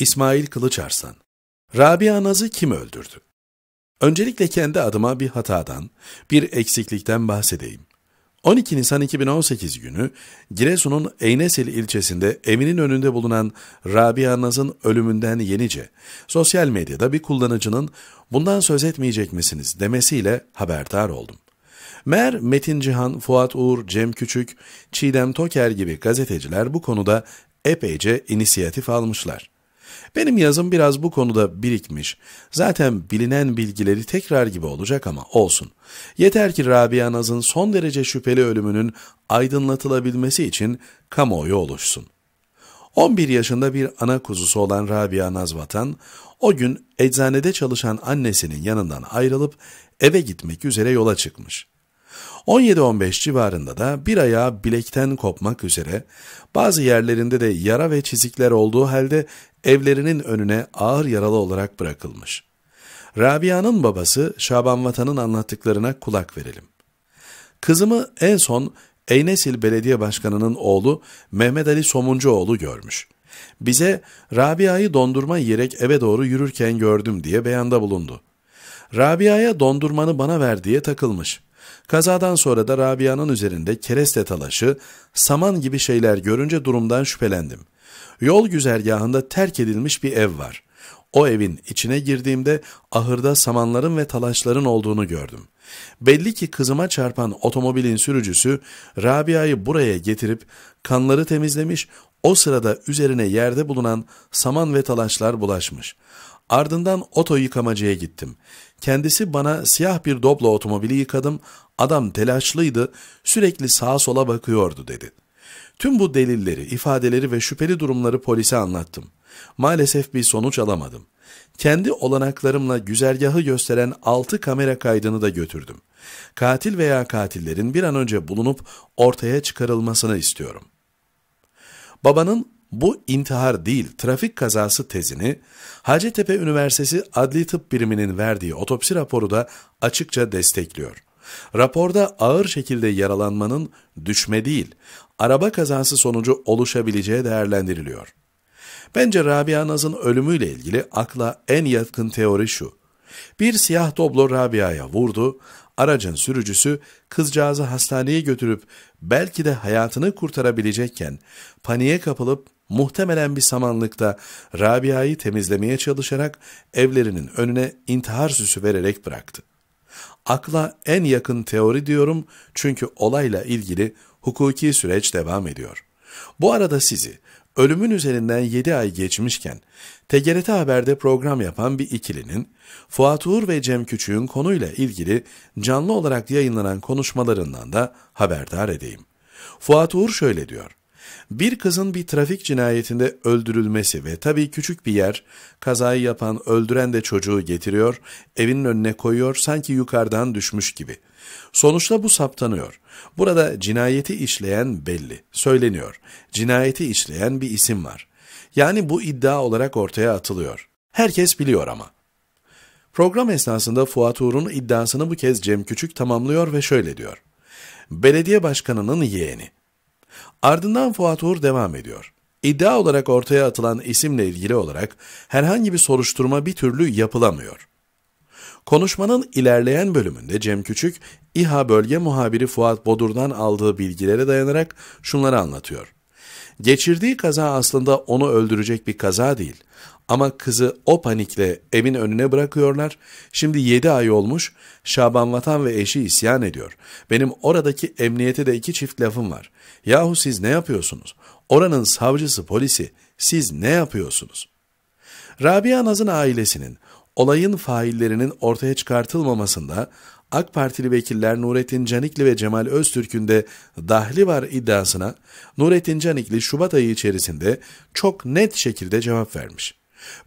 İsmail Kılıçarslan. Rabia Naz'ı kim öldürdü? Öncelikle kendi adıma bir hatadan, bir eksiklikten bahsedeyim. 12 Nisan 2018 günü Giresun'un Eynesil ilçesinde evinin önünde bulunan Rabia Naz'ın ölümünden yenice sosyal medyada bir kullanıcının bundan söz etmeyecek misiniz demesiyle haberdar oldum. Mer Metin Cihan, Fuat Uğur, Cem Küçük, Çiğdem Toker gibi gazeteciler bu konuda epeyce inisiyatif almışlar. Benim yazım biraz bu konuda birikmiş. Zaten bilinen bilgileri tekrar gibi olacak ama olsun. Yeter ki Rabia Naz'ın son derece şüpheli ölümünün aydınlatılabilmesi için kamuoyu oluşsun. 11 yaşında bir ana kuzusu olan Rabia Naz Vatan, o gün eczanede çalışan annesinin yanından ayrılıp eve gitmek üzere yola çıkmış. 17-15 civarında da bir ayağı bilekten kopmak üzere, bazı yerlerinde de yara ve çizikler olduğu halde evlerinin önüne ağır yaralı olarak bırakılmış. Rabia'nın babası Şaban Vatan'ın anlattıklarına kulak verelim. Kızımı en son Eynesil Belediye Başkanı'nın oğlu Mehmet Ali Somuncuoğlu görmüş. Bize Rabia'yı dondurma yiyerek eve doğru yürürken gördüm diye beyanda bulundu. Rabia'ya dondurmanı bana ver diye takılmış. Kazadan sonra da Rabia'nın üzerinde kereste talaşı, saman gibi şeyler görünce durumdan şüphelendim. Yol güzergahında terk edilmiş bir ev var. O evin içine girdiğimde ahırda samanların ve talaşların olduğunu gördüm. Belli ki kızıma çarpan otomobilin sürücüsü Rabia'yı buraya getirip kanları temizlemiş, o sırada üzerine yerde bulunan saman ve talaşlar bulaşmış. Ardından oto yıkamacıya gittim. Kendisi bana siyah bir Doblo otomobili yıkadım, adam telaşlıydı, sürekli sağa sola bakıyordu dedi. Tüm bu delilleri, ifadeleri ve şüpheli durumları polise anlattım. Maalesef bir sonuç alamadım. Kendi olanaklarımla güzergahı gösteren 6 kamera kaydını da götürdüm. Katil veya katillerin bir an önce bulunup ortaya çıkarılmasını istiyorum. Babanın bu intihar değil trafik kazası tezini Hacettepe Üniversitesi Adli Tıp Birimi'nin verdiği otopsi raporu da açıkça destekliyor. Raporda ağır şekilde yaralanmanın düşme değil, araba kazası sonucu oluşabileceği değerlendiriliyor. Bence Rabia Naz'ın ölümüyle ilgili akla en yakın teori şu. Bir siyah doblo Rabia'ya vurdu, aracın sürücüsü kızcağızı hastaneye götürüp belki de hayatını kurtarabilecekken paniğe kapılıp muhtemelen bir samanlıkta Rabia'yı temizlemeye çalışarak evlerinin önüne intihar süsü vererek bıraktı. Akla en yakın teori diyorum çünkü olayla ilgili hukuki süreç devam ediyor. Bu arada sizi Ölümün üzerinden 7 ay geçmişken TGRT Haber'de program yapan bir ikilinin Fuat Uğur ve Cem Küçük'ün konuyla ilgili canlı olarak yayınlanan konuşmalarından da haberdar edeyim. Fuat Uğur şöyle diyor. Bir kızın bir trafik cinayetinde öldürülmesi ve tabii küçük bir yer, kazayı yapan öldüren de çocuğu getiriyor, evinin önüne koyuyor sanki yukarıdan düşmüş gibi. Sonuçta bu saptanıyor. Burada cinayeti işleyen belli, söyleniyor. Cinayeti işleyen bir isim var. Yani bu iddia olarak ortaya atılıyor. Herkes biliyor ama. Program esnasında Fuat Uğur'un iddiasını bu kez Cem Küçük tamamlıyor ve şöyle diyor. Belediye başkanının yeğeni. Ardından Fuat Uğur devam ediyor. İddia olarak ortaya atılan isimle ilgili olarak herhangi bir soruşturma bir türlü yapılamıyor. Konuşmanın ilerleyen bölümünde Cem Küçük, İHA bölge muhabiri Fuat Bodur'dan aldığı bilgilere dayanarak şunları anlatıyor. Geçirdiği kaza aslında onu öldürecek bir kaza değil. Ama kızı o panikle evin önüne bırakıyorlar. Şimdi yedi ay olmuş Şaban Vatan ve eşi isyan ediyor. Benim oradaki emniyete de iki çift lafım var. Yahu siz ne yapıyorsunuz? Oranın savcısı polisi siz ne yapıyorsunuz? Rabia Naz'ın ailesinin olayın faillerinin ortaya çıkartılmamasında AK Partili vekiller Nurettin Canikli ve Cemal Öztürk'ün de dahli var iddiasına Nurettin Canikli Şubat ayı içerisinde çok net şekilde cevap vermiş.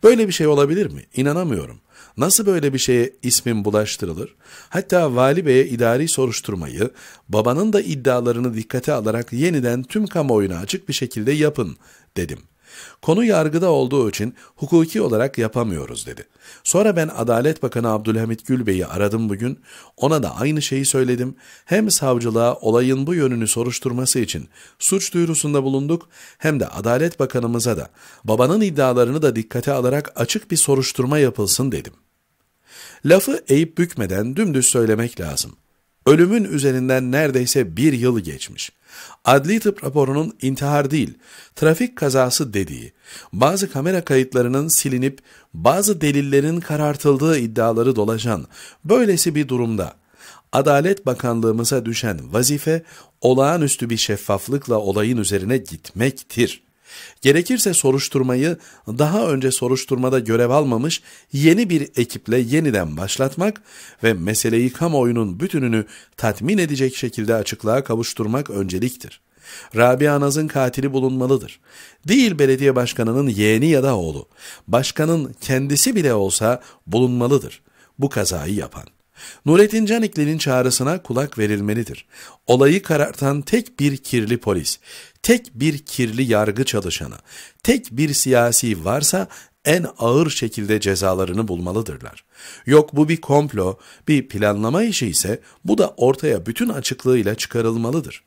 Böyle bir şey olabilir mi? İnanamıyorum. Nasıl böyle bir şeye ismin bulaştırılır? Hatta Vali Bey'e idari soruşturmayı, babanın da iddialarını dikkate alarak yeniden tüm kamuoyuna açık bir şekilde yapın dedim. Konu yargıda olduğu için hukuki olarak yapamıyoruz dedi. Sonra ben Adalet Bakanı Abdülhamit Gül aradım bugün. Ona da aynı şeyi söyledim. Hem savcılığa olayın bu yönünü soruşturması için suç duyurusunda bulunduk hem de Adalet Bakanımıza da babanın iddialarını da dikkate alarak açık bir soruşturma yapılsın dedim. Lafı eğip bükmeden dümdüz söylemek lazım. Ölümün üzerinden neredeyse bir yıl geçmiş. Adli tıp raporunun intihar değil, trafik kazası dediği, bazı kamera kayıtlarının silinip bazı delillerin karartıldığı iddiaları dolaşan böylesi bir durumda Adalet Bakanlığımıza düşen vazife olağanüstü bir şeffaflıkla olayın üzerine gitmektir. Gerekirse soruşturmayı daha önce soruşturmada görev almamış yeni bir ekiple yeniden başlatmak ve meseleyi kamuoyunun bütününü tatmin edecek şekilde açıklığa kavuşturmak önceliktir. Rabia Naz'ın katili bulunmalıdır. Değil belediye başkanının yeğeni ya da oğlu. Başkanın kendisi bile olsa bulunmalıdır bu kazayı yapan. Nurettin Canikli'nin çağrısına kulak verilmelidir. Olayı karartan tek bir kirli polis, tek bir kirli yargı çalışanı, tek bir siyasi varsa en ağır şekilde cezalarını bulmalıdırlar. Yok bu bir komplo, bir planlama işi ise bu da ortaya bütün açıklığıyla çıkarılmalıdır.''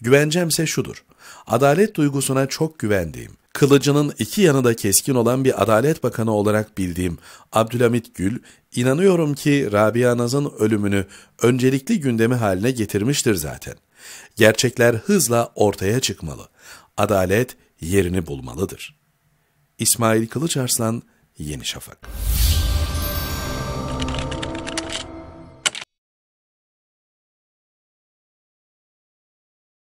Güvencem şudur. Adalet duygusuna çok güvendiğim, kılıcının iki yanı da keskin olan bir adalet bakanı olarak bildiğim Abdülhamit Gül, inanıyorum ki Rabia Naz'ın ölümünü öncelikli gündemi haline getirmiştir zaten. Gerçekler hızla ortaya çıkmalı. Adalet yerini bulmalıdır. İsmail Kılıçarslan, Yeni Şafak